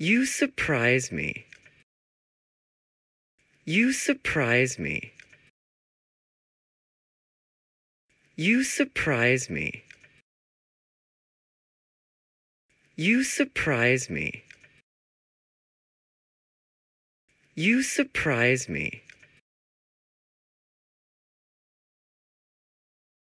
You surprise me. You surprise me. You surprise me. You surprise me. You surprise me.